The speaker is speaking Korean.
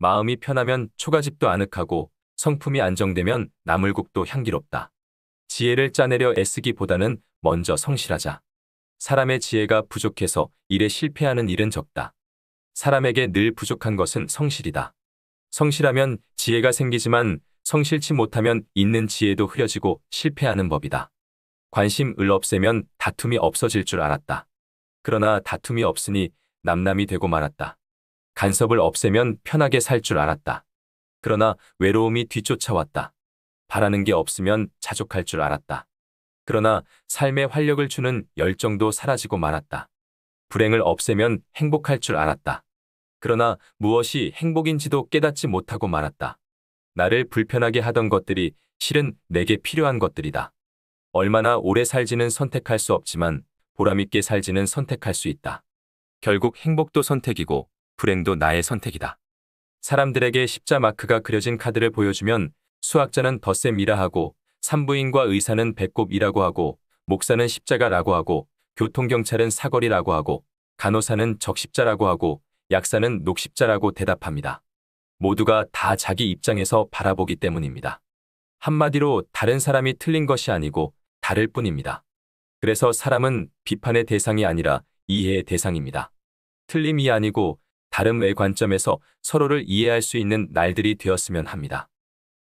마음이 편하면 초가집도 아늑하고 성품이 안정되면 나물국도 향기롭다. 지혜를 짜내려 애쓰기보다는 먼저 성실하자. 사람의 지혜가 부족해서 일에 실패하는 일은 적다. 사람에게 늘 부족한 것은 성실이다. 성실하면 지혜가 생기지만 성실치 못하면 있는 지혜도 흐려지고 실패하는 법이다. 관심을 없애면 다툼이 없어질 줄 알았다. 그러나 다툼이 없으니 남남이 되고 말았다. 간섭을 없애면 편하게 살 줄 알았다. 그러나 외로움이 뒤쫓아왔다. 바라는 게 없으면 자족할 줄 알았다. 그러나 삶의 활력을 주는 열정도 사라지고 말았다. 불행을 없애면 행복할 줄 알았다. 그러나 무엇이 행복인지도 깨닫지 못하고 말았다. 나를 불편하게 하던 것들이 실은 내게 필요한 것들이다. 얼마나 오래 살지는 선택할 수 없지만 보람있게 살지는 선택할 수 있다. 결국 행복도 선택이고 불행도 나의 선택이다. 사람들에게 십자 마크가 그려진 카드를 보여주면 수학자는 덧셈이라 하고 산부인과 의사는 배꼽이라고 하고 목사는 십자가라고 하고 교통경찰은 사거리라고 하고 간호사는 적십자라고 하고 약사는 녹십자라고 대답합니다. 모두가 다 자기 입장에서 바라보기 때문입니다. 한마디로 다른 사람이 틀린 것이 아니고 다를 뿐입니다. 그래서 사람은 비판의 대상이 아니라 이해의 대상입니다. 틀림이 아니고 다른 외 관점에서 서로를 이해할 수 있는 날들이 되었으면 합니다.